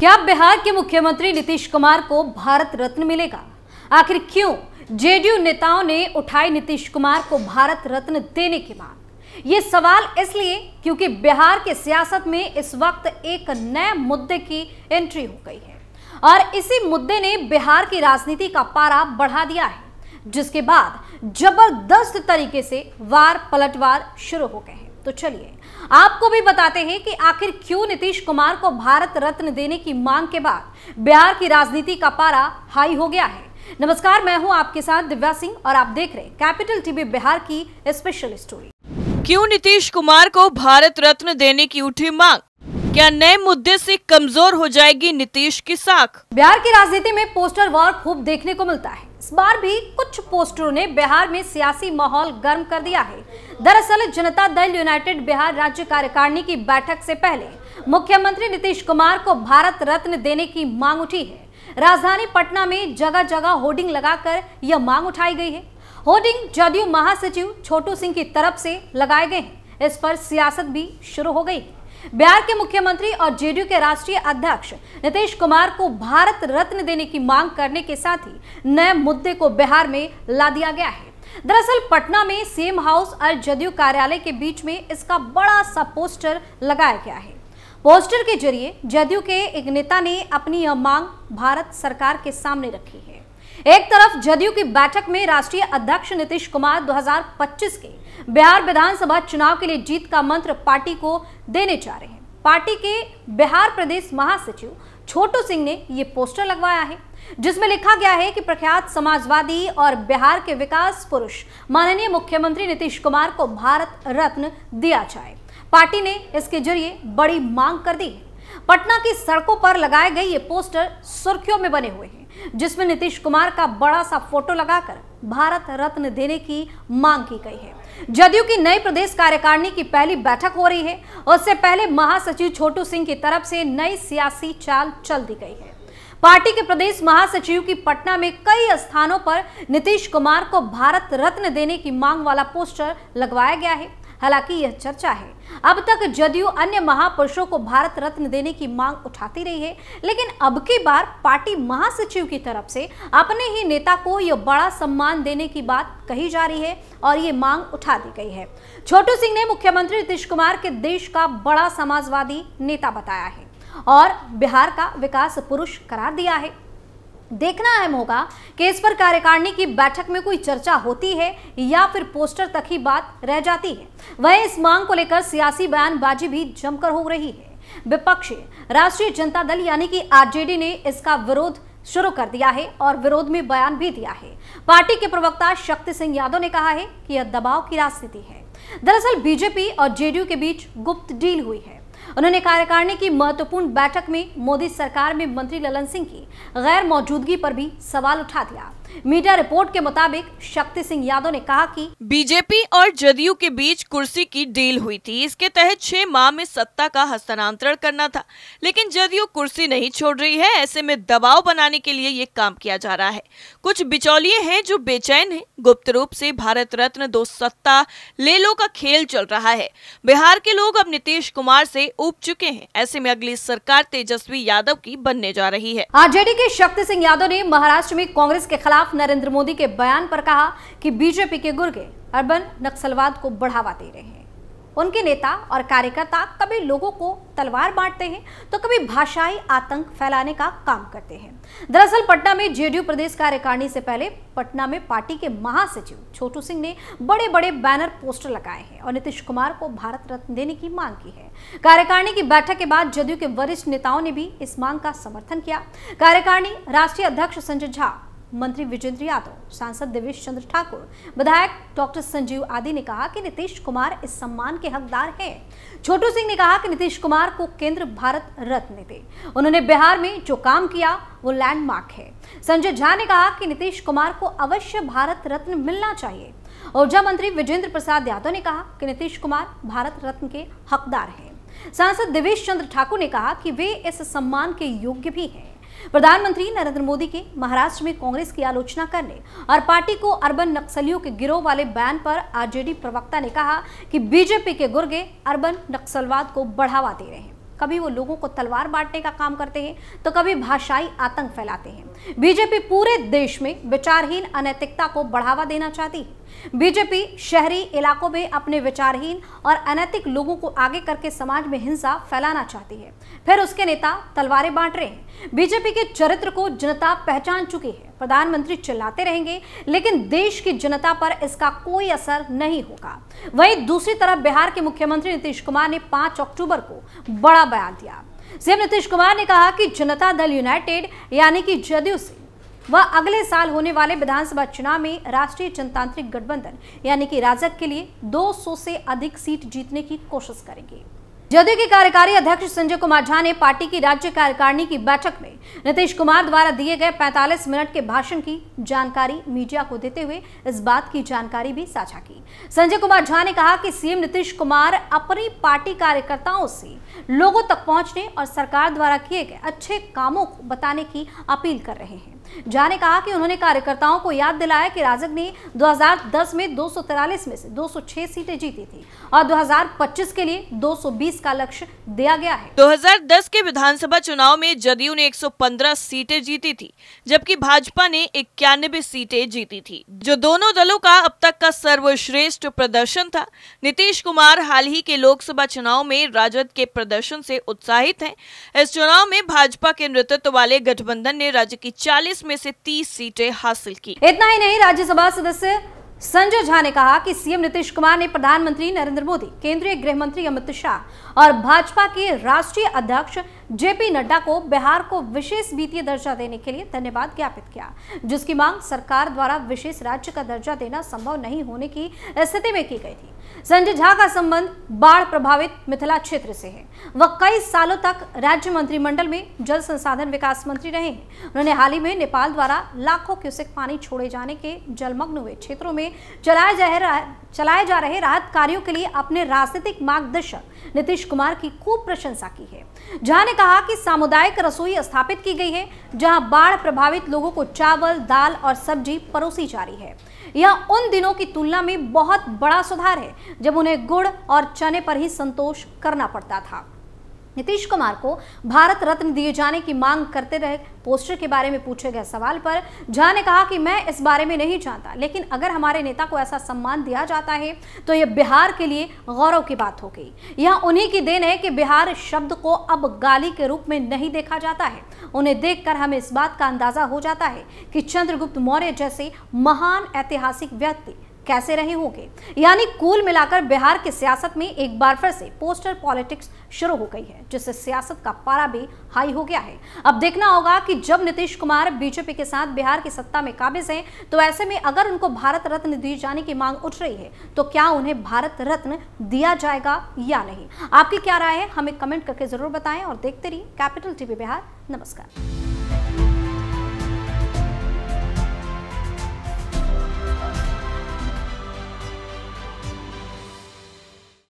क्या बिहार के मुख्यमंत्री नीतीश कुमार को भारत रत्न मिलेगा आखिर क्यों जेडीयू नेताओं ने उठाई नीतीश कुमार को भारत रत्न देने की मांग ये सवाल इसलिए क्योंकि बिहार के सियासत में इस वक्त एक नए मुद्दे की एंट्री हो गई है और इसी मुद्दे ने बिहार की राजनीति का पारा बढ़ा दिया है जिसके बाद जबरदस्त तरीके से वार पलटवार शुरू हो गए हैं तो चलिए आपको भी बताते हैं कि आखिर क्यों नीतीश कुमार को भारत रत्न देने की मांग के बाद बिहार की राजनीति का पारा हाई हो गया है नमस्कार मैं हूं आपके साथ दिव्या सिंह और आप देख रहे हैं कैपिटल टीवी बिहार की स्पेशल स्टोरी क्यों नीतीश कुमार को भारत रत्न देने की उठी मांग क्या नए मुद्दे से कमजोर हो जाएगी नीतीश की साख बिहार की राजनीति में पोस्टर वॉर खूब देखने को मिलता है इस बार भी कुछ पोस्टरों ने बिहार में सियासी माहौल गर्म कर दिया है दरअसल जनता दल यूनाइटेड बिहार राज्य कार्यकारिणी की बैठक से पहले मुख्यमंत्री नीतीश कुमार को भारत रत्न देने की मांग उठी है राजधानी पटना में जगह जगह होर्डिंग लगाकर यह मांग उठाई गई है होर्डिंग जदयू महासचिव छोटू सिंह की तरफ से लगाए गए हैं इस पर सियासत भी शुरू हो गई है बिहार के मुख्यमंत्री और जेडीयू के राष्ट्रीय अध्यक्ष नीतीश कुमार को भारत रत्न देने की मांग करने के साथ ही नए मुद्दे को बिहार में ला दिया गया है दरअसल पटना में सेम हाउस और जदयू कार्यालय के बीच में इसका बड़ा सा पोस्टर लगाया गया है पोस्टर के जरिए जदयू के एक नेता ने अपनी यह मांग भारत सरकार के सामने रखी है एक तरफ जदयू की बैठक में राष्ट्रीय अध्यक्ष नीतीश कुमार 2025 के बिहार विधानसभा चुनाव के लिए जीत का मंत्र पार्टी को देने जा रहे हैं पार्टी के बिहार प्रदेश महासचिव छोटू सिंह ने ये पोस्टर लगवाया है जिसमें लिखा गया है कि प्रख्यात समाजवादी और बिहार के विकास पुरुष माननीय मुख्यमंत्री नीतीश कुमार को भारत रत्न दिया जाए पार्टी ने इसके जरिए बड़ी मांग कर दी है पटना की सड़कों पर लगाए गए ये पोस्टर सुर्खियों में बने हुए हैं जिसमें नीतीश कुमार का बड़ा सा फोटो लगाकर भारत रत्न देने की मांग की गई है जदयू की नई प्रदेश कार्यकारिणी की पहली बैठक हो रही है उससे पहले महासचिव छोटू सिंह की तरफ से नई सियासी चाल चल दी गई है पार्टी के प्रदेश महासचिव की पटना में कई स्थानों पर नीतीश कुमार को भारत रत्न देने की मांग वाला पोस्टर लगवाया गया है हालांकि यह चर्चा है अब तक जदयू अन्य महापुरुषों को भारत रत्न देने की मांग उठाती रही है लेकिन अब की बार पार्टी महासचिव की तरफ से अपने ही नेता को यह बड़ा सम्मान देने की बात कही जा रही है और ये मांग उठा दी गई है छोटू सिंह ने मुख्यमंत्री नीतीश कुमार के देश का बड़ा समाजवादी नेता बताया है और बिहार का विकास पुरुष करार दिया है देखना अहम होगा कि इस पर कार्यकारिणी की बैठक में कोई चर्चा होती है या फिर पोस्टर तक ही बात रह जाती है वहीं इस मांग को लेकर सियासी बयानबाजी भी जमकर हो रही है विपक्षी राष्ट्रीय जनता दल यानी कि आरजेडी ने इसका विरोध शुरू कर दिया है और विरोध में बयान भी दिया है पार्टी के प्रवक्ता शक्ति सिंह यादव ने कहा है कि यह दबाव की राजनीति है दरअसल बीजेपी और जेडीयू के बीच गुप्त डील हुई है उन्होंने कार्यकारिणी की महत्वपूर्ण बैठक में मोदी सरकार में मंत्री ललन सिंह की गैर मौजूदगी पर भी सवाल उठा दिया मीडिया रिपोर्ट के मुताबिक शक्ति सिंह यादव ने कहा कि बीजेपी और जदयू के बीच कुर्सी की डील हुई थी इसके तहत छह माह में सत्ता का हस्तांतरण करना था लेकिन जदयू कुर्सी नहीं छोड़ रही है ऐसे में दबाव बनाने के लिए ये काम किया जा रहा है कुछ बिचौलिए हैं जो बेचैन है गुप्त रूप से भारत रत्न दो सत्ता ले लो का खेल चल रहा है बिहार के लोग अब नीतीश कुमार से उप चुके हैं ऐसे में अगली सरकार तेजस्वी यादव की बनने जा रही है आरजेडी के शक्ति सिंह यादव ने महाराष्ट्र में कांग्रेस के खिलाफ खिलाफ नरेंद्र मोदी के बयान पर कहा कि बीजेपी के गुर्गे अर्बन नक्सलवाद को बढ़ावा दे रहे हैं उनके नेता और कार्यकर्ता कभी लोगों को तलवार बांटते हैं तो कभी भाषाई आतंक फैलाने का काम करते हैं दरअसल पटना में जेडीयू प्रदेश कार्यकारिणी से पहले पटना में पार्टी के महासचिव छोटू सिंह ने बड़े बड़े बैनर पोस्टर लगाए हैं और नीतीश कुमार को भारत रत्न देने की मांग की है कार्यकारिणी की बैठक के बाद जदयू के वरिष्ठ नेताओं ने भी इस मांग का समर्थन किया कार्यकारिणी राष्ट्रीय अध्यक्ष संजय झा मंत्री विजेंद्र यादव सांसद देवेश चंद्र ठाकुर विधायक डॉक्टर संजीव आदि ने कहा कि नीतीश कुमार इस सम्मान के हकदार हैं छोटू सिंह ने कहा कि नीतीश कुमार को केंद्र भारत रत्न दे उन्होंने बिहार में जो काम किया वो लैंडमार्क है संजय झा ने कहा कि नीतीश कुमार को अवश्य भारत रत्न मिलना चाहिए ऊर्जा मंत्री विजेंद्र प्रसाद यादव ने कहा कि नीतीश कुमार भारत रत्न के हकदार हैं सांसद देवेश चंद्र ठाकुर ने कहा कि वे इस सम्मान के योग्य भी हैं प्रधानमंत्री नरेंद्र मोदी के महाराष्ट्र में कांग्रेस की आलोचना करने और पार्टी को अर्बन नक्सलियों के गिरोह वाले बयान पर आरजेडी प्रवक्ता ने कहा कि बीजेपी के गुर्गे अर्बन नक्सलवाद को बढ़ावा दे रहे हैं कभी वो लोगों को तलवार बांटने का काम करते हैं तो कभी भाषाई आतंक फैलाते हैं बीजेपी पूरे देश में विचारहीन अनैतिकता को बढ़ावा देना चाहती है बीजेपी शहरी इलाकों में अपने विचारहीन और अनैतिक लोगों को आगे करके समाज में हिंसा फैलाना चाहती है फिर उसके नेता तलवारें बांट रहे हैं बीजेपी के चरित्र को जनता पहचान चुकी है प्रधानमंत्री चिल्लाते रहेंगे लेकिन देश की जनता पर इसका कोई असर नहीं होगा वहीं दूसरी तरफ बिहार के मुख्यमंत्री नीतीश कुमार ने 5 अक्टूबर को बड़ा बयान दिया सीएम नीतीश कुमार ने कहा कि जनता दल यूनाइटेड यानी कि जदयू से व अगले साल होने वाले विधानसभा चुनाव में राष्ट्रीय जनतांत्रिक गठबंधन यानी कि राजद के लिए 200 से अधिक सीट जीतने की कोशिश करेंगे जदयू के कार्यकारी अध्यक्ष संजय कुमार झा ने पार्टी की राज्य कार्यकारिणी की बैठक में नीतीश कुमार द्वारा दिए गए 45 मिनट के भाषण की जानकारी मीडिया को देते हुए इस बात की जानकारी भी साझा की संजय कुमार झा ने कहा कि सीएम नीतीश कुमार अपनी पार्टी कार्यकर्ताओं से लोगों तक पहुंचने और सरकार द्वारा किए गए अच्छे कामों को बताने की अपील कर रहे हैं झा ने कहा कि उन्होंने कार्यकर्ताओं को याद दिलाया कि राजग ने 2010 में दो में से 206 सीटें जीती थी और 2025 के लिए 220 का लक्ष्य दिया गया है 2010 के विधानसभा चुनाव में जदयू ने 115 सीटें जीती थी जबकि भाजपा ने इक्यानबे सीटें जीती थी जो दोनों दलों का अब तक का सर्वश्रेष्ठ प्रदर्शन था नीतीश कुमार हाल ही के लोकसभा चुनाव में राजद के प्रदर्शन से उत्साहित हैं। इस चुनाव में भाजपा के नेतृत्व वाले गठबंधन ने राज्य की चालीस 25 में से 30 सीटें हासिल की इतना ही नहीं राज्यसभा सदस्य संजय झा ने कहा कि सीएम नीतीश कुमार ने प्रधानमंत्री नरेंद्र मोदी केंद्रीय गृह मंत्री अमित शाह और भाजपा के राष्ट्रीय अध्यक्ष जेपी नड्डा को बिहार को विशेष वित्तीय दर्जा देने के लिए धन्यवाद ज्ञापित किया जिसकी मांग सरकार द्वारा विशेष राज्य का दर्जा देना संभव नहीं होने की स्थिति में की गई थी संजय झा का संबंध बाढ़ प्रभावित मिथिला क्षेत्र से है वह कई सालों तक राज्य मंत्रिमंडल में जल संसाधन विकास मंत्री रहे हैं उन्होंने हाल ही में नेपाल द्वारा लाखों क्यूसेक पानी छोड़े जाने के जलमग्न हुए क्षेत्रों में चलाए जा चलाए जा रहे राहत कार्यों के लिए अपने राजनीतिक मार्गदर्शक नीतीश कुमार की खूब प्रशंसा की है झा ने कहा कि सामुदायिक रसोई स्थापित की गई है जहाँ बाढ़ प्रभावित लोगों को चावल दाल और सब्जी परोसी जा रही है यह उन दिनों की तुलना में बहुत बड़ा सुधार है जब उन्हें गुड़ और चने पर ही संतोष करना पड़ता था नीतीश कुमार को भारत रत्न दिए जाने की मांग करते रहे पोस्टर के बारे में पूछे गए सवाल पर झा ने कहा कि मैं इस बारे में नहीं जानता लेकिन अगर हमारे नेता को ऐसा सम्मान दिया जाता है तो यह बिहार के लिए गौरव की बात हो गई यह उन्हीं की देन है कि बिहार शब्द को अब गाली के रूप में नहीं देखा जाता है उन्हें देखकर हमें इस बात का अंदाजा हो जाता है कि चंद्रगुप्त मौर्य जैसे महान ऐतिहासिक व्यक्ति कैसे रहे होंगे यानी कुल मिलाकर बिहार की सियासत में एक बार फिर से पोस्टर पॉलिटिक्स शुरू हो गई है जिससे सियासत का पारा भी हाई हो गया है अब देखना होगा कि जब नीतीश कुमार बीजेपी के साथ बिहार की सत्ता में काबिज हैं तो ऐसे में अगर उनको भारत रत्न दिए जाने की मांग उठ रही है तो क्या उन्हें भारत रत्न दिया जाएगा या नहीं आपकी क्या राय है हमें कमेंट करके जरूर बताएं और देखते रहिए कैपिटल टीवी बिहार नमस्कार